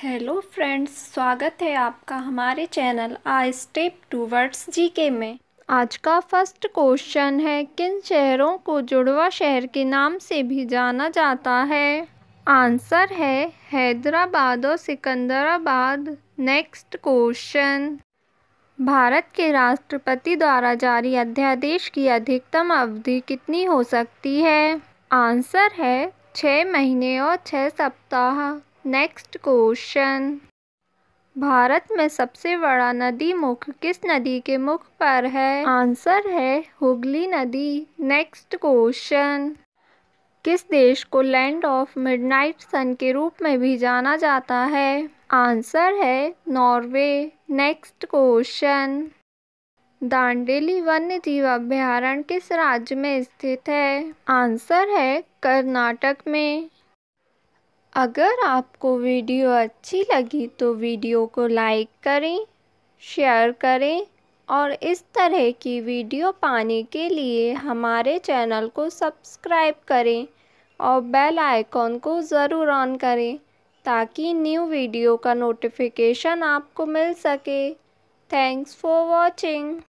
hello friends स्वागत है आपका हमारे channel a step towards G K आज का फर्स्ट क्वेश्चन है किन शहरों को जुड़वा शहर के नाम से भी जाना जाता है आंसर है हैदराबाद और सिकंदराबाद नेक्स्ट क्वेश्चन भारत के राष्ट्रपति द्वारा जारी अध्यादेश की अधिकतम अवधि कितनी हो सकती है आंसर है छः महीने और छः सप्ताह नेक्स्ट क्वेश्चन भारत में सबसे बड़ा नदी मुख किस नदी के मुख पर है आंसर है हुगली नदी नेक्स्ट क्वेश्चन किस देश को लैंड ऑफ मिडनाइट सन के रूप में भी जाना जाता है आंसर है नॉर्वे नेक्स्ट क्वेश्चन दांडेली वन्य जीव अभ्यारण्य किस राज्य में स्थित है आंसर है कर्नाटक में अगर आपको वीडियो अच्छी लगी तो वीडियो को लाइक करें शेयर करें और इस तरह की वीडियो पाने के लिए हमारे चैनल को सब्सक्राइब करें और बेल आइकॉन को ज़रूर ऑन करें ताकि न्यू वीडियो का नोटिफिकेशन आपको मिल सके थैंक्स फॉर वॉचिंग